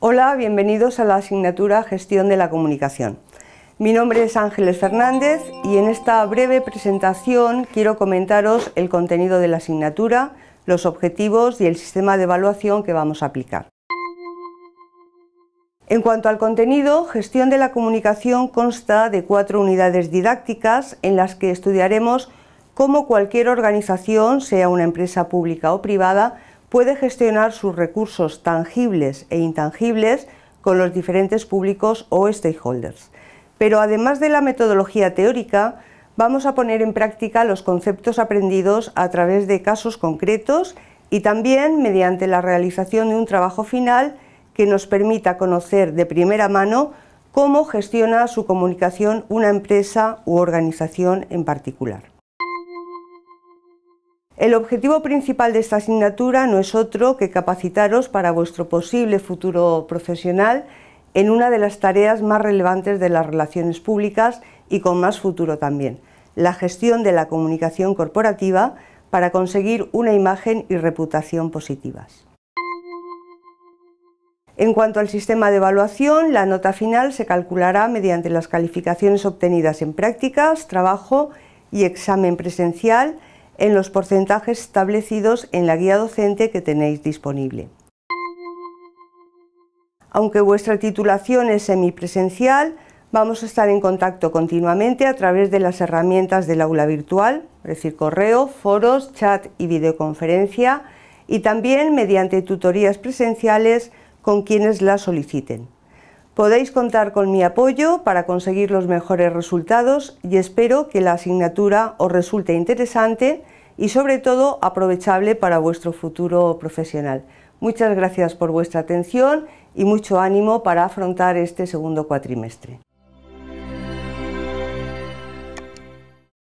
Hola, bienvenidos a la asignatura Gestión de la Comunicación. Mi nombre es Ángeles Fernández y en esta breve presentación quiero comentaros el contenido de la asignatura, los objetivos y el sistema de evaluación que vamos a aplicar. En cuanto al contenido, Gestión de la Comunicación consta de cuatro unidades didácticas en las que estudiaremos cómo cualquier organización, sea una empresa pública o privada, puede gestionar sus recursos tangibles e intangibles con los diferentes públicos o stakeholders. Pero además de la metodología teórica, vamos a poner en práctica los conceptos aprendidos a través de casos concretos y también mediante la realización de un trabajo final que nos permita conocer de primera mano cómo gestiona su comunicación una empresa u organización en particular. El objetivo principal de esta asignatura no es otro que capacitaros para vuestro posible futuro profesional en una de las tareas más relevantes de las relaciones públicas y con más futuro también, la gestión de la comunicación corporativa para conseguir una imagen y reputación positivas. En cuanto al sistema de evaluación, la nota final se calculará mediante las calificaciones obtenidas en prácticas, trabajo y examen presencial en los porcentajes establecidos en la guía docente que tenéis disponible. Aunque vuestra titulación es semipresencial, vamos a estar en contacto continuamente a través de las herramientas del aula virtual, es decir, correo, foros, chat y videoconferencia, y también mediante tutorías presenciales con quienes las soliciten. Podéis contar con mi apoyo para conseguir los mejores resultados y espero que la asignatura os resulte interesante y sobre todo aprovechable para vuestro futuro profesional. Muchas gracias por vuestra atención y mucho ánimo para afrontar este segundo cuatrimestre.